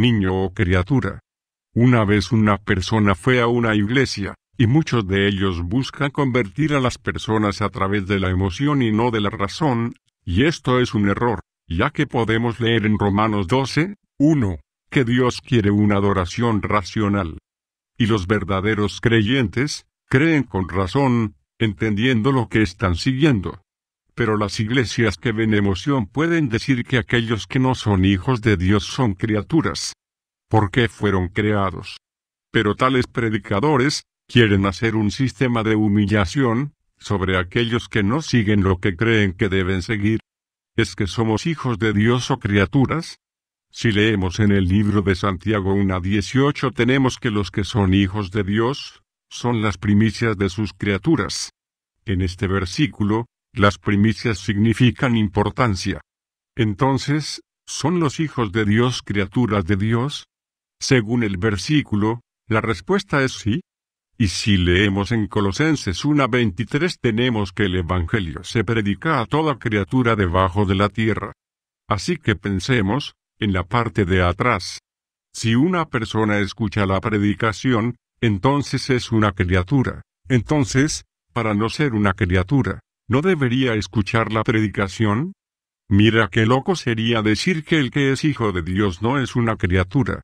niño o criatura. Una vez una persona fue a una iglesia, y muchos de ellos buscan convertir a las personas a través de la emoción y no de la razón, y esto es un error, ya que podemos leer en Romanos 12, 1, que Dios quiere una adoración racional. Y los verdaderos creyentes, creen con razón, entendiendo lo que están siguiendo pero las iglesias que ven emoción pueden decir que aquellos que no son hijos de Dios son criaturas. ¿Por qué fueron creados. Pero tales predicadores, quieren hacer un sistema de humillación, sobre aquellos que no siguen lo que creen que deben seguir. ¿Es que somos hijos de Dios o criaturas? Si leemos en el libro de Santiago 1 a 18 tenemos que los que son hijos de Dios, son las primicias de sus criaturas. En este versículo, las primicias significan importancia. Entonces, ¿son los hijos de Dios criaturas de Dios? Según el versículo, la respuesta es sí. Y si leemos en Colosenses 1:23 tenemos que el Evangelio se predica a toda criatura debajo de la tierra. Así que pensemos, en la parte de atrás. Si una persona escucha la predicación, entonces es una criatura. Entonces, para no ser una criatura, ¿No debería escuchar la predicación? Mira qué loco sería decir que el que es hijo de Dios no es una criatura.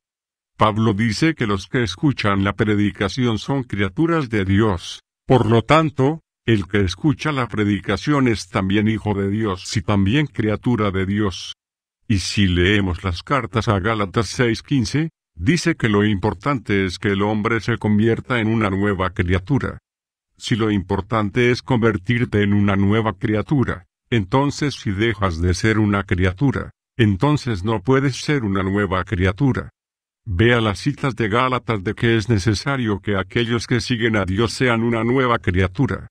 Pablo dice que los que escuchan la predicación son criaturas de Dios. Por lo tanto, el que escucha la predicación es también hijo de Dios y también criatura de Dios. Y si leemos las cartas a Gálatas 6:15, dice que lo importante es que el hombre se convierta en una nueva criatura. Si lo importante es convertirte en una nueva criatura, entonces si dejas de ser una criatura, entonces no puedes ser una nueva criatura. Vea las citas de Gálatas de que es necesario que aquellos que siguen a Dios sean una nueva criatura.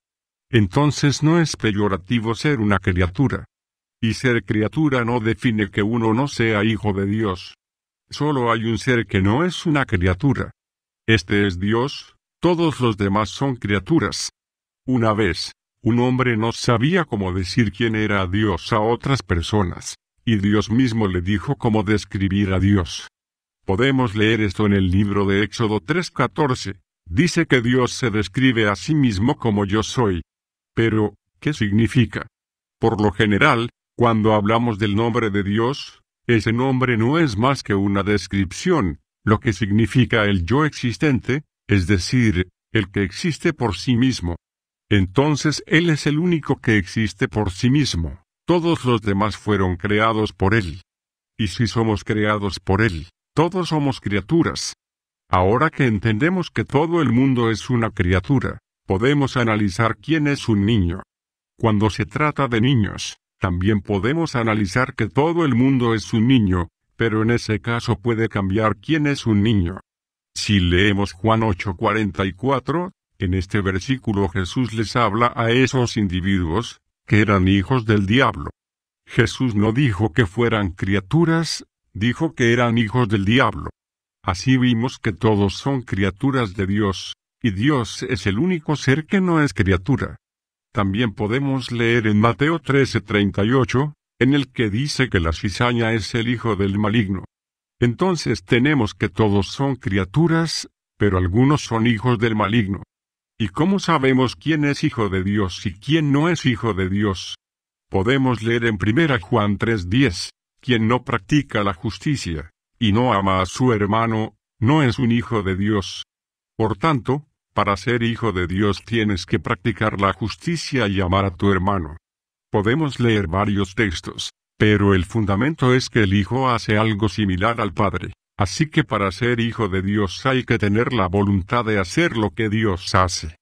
Entonces no es peyorativo ser una criatura. Y ser criatura no define que uno no sea hijo de Dios. Solo hay un ser que no es una criatura. Este es Dios, todos los demás son criaturas. Una vez, un hombre no sabía cómo decir quién era Dios a otras personas, y Dios mismo le dijo cómo describir a Dios. Podemos leer esto en el libro de Éxodo 3:14. Dice que Dios se describe a sí mismo como yo soy. Pero, ¿qué significa? Por lo general, cuando hablamos del nombre de Dios, ese nombre no es más que una descripción, lo que significa el yo existente, es decir, el que existe por sí mismo. Entonces Él es el único que existe por sí mismo, todos los demás fueron creados por Él. Y si somos creados por Él, todos somos criaturas. Ahora que entendemos que todo el mundo es una criatura, podemos analizar quién es un niño. Cuando se trata de niños, también podemos analizar que todo el mundo es un niño, pero en ese caso puede cambiar quién es un niño. Si leemos Juan 8:44, en este versículo Jesús les habla a esos individuos, que eran hijos del diablo. Jesús no dijo que fueran criaturas, dijo que eran hijos del diablo. Así vimos que todos son criaturas de Dios, y Dios es el único ser que no es criatura. También podemos leer en Mateo 13:38, en el que dice que la cizaña es el hijo del maligno. Entonces tenemos que todos son criaturas, pero algunos son hijos del maligno. ¿Y cómo sabemos quién es hijo de Dios y quién no es hijo de Dios? Podemos leer en 1 Juan 3:10, quien no practica la justicia, y no ama a su hermano, no es un hijo de Dios. Por tanto, para ser hijo de Dios tienes que practicar la justicia y amar a tu hermano. Podemos leer varios textos, pero el fundamento es que el Hijo hace algo similar al Padre. Así que para ser hijo de Dios hay que tener la voluntad de hacer lo que Dios hace.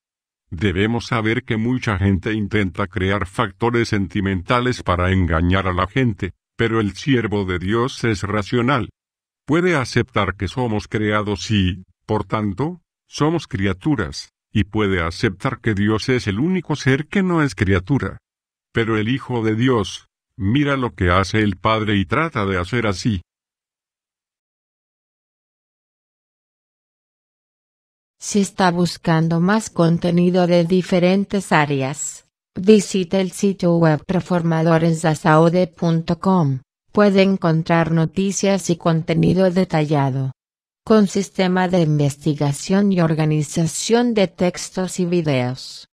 Debemos saber que mucha gente intenta crear factores sentimentales para engañar a la gente, pero el siervo de Dios es racional. Puede aceptar que somos creados y, por tanto, somos criaturas, y puede aceptar que Dios es el único ser que no es criatura. Pero el Hijo de Dios, Mira lo que hace el padre y trata de hacer así. Si está buscando más contenido de diferentes áreas, visite el sitio web reformadoresdasaude.com. Puede encontrar noticias y contenido detallado. Con sistema de investigación y organización de textos y videos.